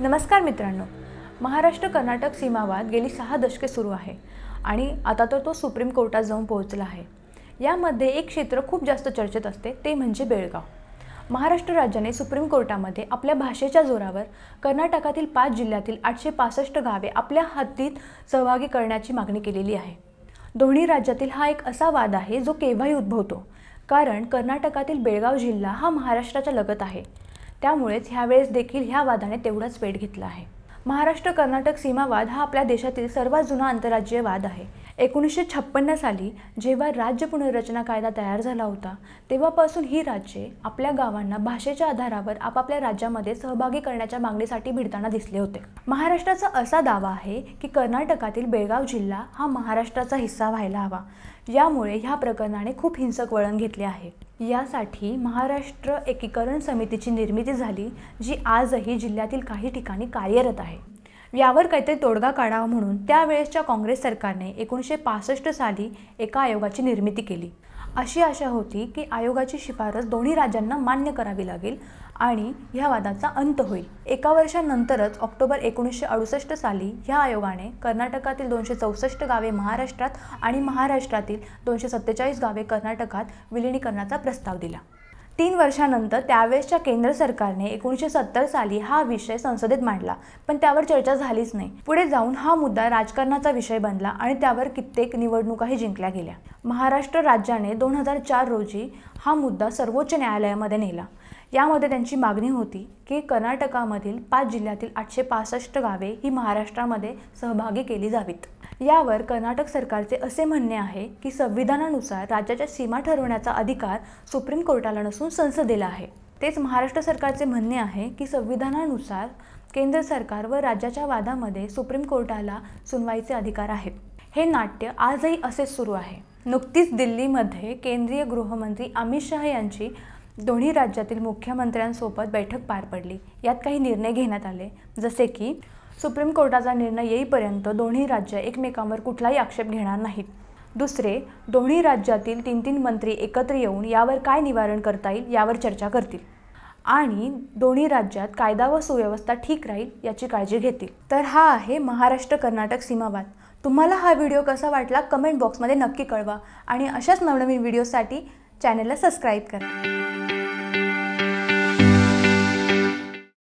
नमस्कार मित्रांनो महाराष्ट्र कर्नाटक सीमावाद गेली सहा दशके सुरू आहे आणि आता तर तो सुप्रीम कोर्टात जाऊन पोहोचला आहे यामध्ये एक क्षेत्र खूप जास्त चर्चेत असते ते म्हणजे बेळगाव महाराष्ट्र राज्याने सुप्रीम कोर्टामध्ये आपल्या भाषेच्या जोरावर कर्नाटकातील पाच जिल्ह्यातील आठशे पासष्ट गावे आपल्या हद्दीत सहभागी करण्याची मागणी केलेली आहे दोन्ही राज्यातील हा एक असा वाद आहे जो केव्हाही उद्भवतो कारण कर्नाटकातील बेळगाव जिल्हा हा महाराष्ट्राच्या लगत आहे त्यामुळेच ह्यावेळेस देखील ह्या वादाने तेवढाच वेट घेतला आहे महाराष्ट्र कर्नाटक सीमावाद हा आपल्या देशातील सर्वात जुना आंतरराज्यीय वाद आहे एकोणीसशे छप्पन्न साली जेव्हा राज्य पुनर्रचना कायदा तयार झाला होता तेव्हापासून ही राज्ये आपल्या गावांना भाषेच्या आधारावर आपापल्या राज्यामध्ये सहभागी करण्याच्या मागणीसाठी भिडताना दिसले होते महाराष्ट्राचा असा दावा आहे की कर्नाटकातील बेळगाव जिल्हा हा महाराष्ट्राचा हिस्सा व्हायला हवा यामुळे ह्या प्रकरणाने खूप हिंसक वळण घेतले आहे यासाठी महाराष्ट्र एकीकरण समितीची निर्मिती झाली जी आजही जिल्ह्यातील काही ठिकाणी कार्यरत आहे यावर काहीतरी तोडगा काढावा म्हणून त्यावेळेसच्या काँग्रेस सरकारने एकोणीसशे पासष्ट साली एका आयोगाची निर्मिती केली अशी आशा होती की आयोगाची शिफारस दोन्ही राज्यांना मान्य करावी लागेल आणि ह्या वादाचा अंत होईल एका वर्षानंतरच ऑक्टोबर एकोणीसशे अडुसष्ट साली ह्या आयोगाने कर्नाटकातील दोनशे चौसष्ट गावे महाराष्ट्रात आणि महाराष्ट्रातील दोनशे सत्तेचाळीस गावे कर्नाटकात विलिनीकरणाचा प्रस्ताव दिला तीन वर्षानंतर त्यावेळेसच्या केंद्र सरकारने एकोणीसशे सत्तर साली हा विषय संसदेत मांडला पण त्यावर चर्चा झालीच नाही पुढे जाऊन हा मुद्दा राजकारणाचा विषय बनला आणि त्यावर कित्येक निवडणुकाही जिंकल्या गेल्या महाराष्ट्र राज्याने दोन हजार चार रोजी हा मुद्दा सर्वोच्च न्यायालयामध्ये नेला यामध्ये त्यांची मागणी होती की कर्नाटकामधील पाच जिल्ह्यातील आठशे पासष्ट गावे ही महाराष्ट्रामध्ये सहभागी केली जावीत यावर कर्नाटक सरकारचे असे म्हणणे आहे की संविधानानुसार राज्याच्या सीमा ठरवण्याचा अधिकार सुप्रीम कोर्टाला नसून संसदेला आहे तेच महाराष्ट्र सरकारचे म्हणणे आहे की संविधानानुसार केंद्र सरकार व राज्याच्या वादामध्ये सुप्रीम कोर्टाला सुनवाईचे अधिकार आहेत हे नाट्य आजही असेच सुरू आहे नुकतीच दिल्लीमध्ये केंद्रीय गृहमंत्री अमित शाह यांची दोन्ही राज्यातील मुख्यमंत्र्यांसोबत बैठक पार पडली यात काही निर्णय घेण्यात आले जसे की सुप्रीम कोर्टाचा निर्णय येईपर्यंत दोन्ही राज्य एकमेकांवर कुठलाही आक्षेप घेणार नाहीत दुसरे दोन्ही राज्यातील तीन तीन मंत्री एकत्र येऊन यावर काय निवारण करता येईल यावर चर्चा करतील आणि दोन्ही राज्यात कायदा व सुव्यवस्था ठीक राहील याची काळजी घेतील तर हा आहे महाराष्ट्र कर्नाटक सीमावाद तुम्हाला हा व्हिडिओ कसा वाटला कमेंट बॉक्समध्ये नक्की कळवा आणि अशाच नवनवीन व्हिडिओसाठी चॅनलला सबस्क्राईब करा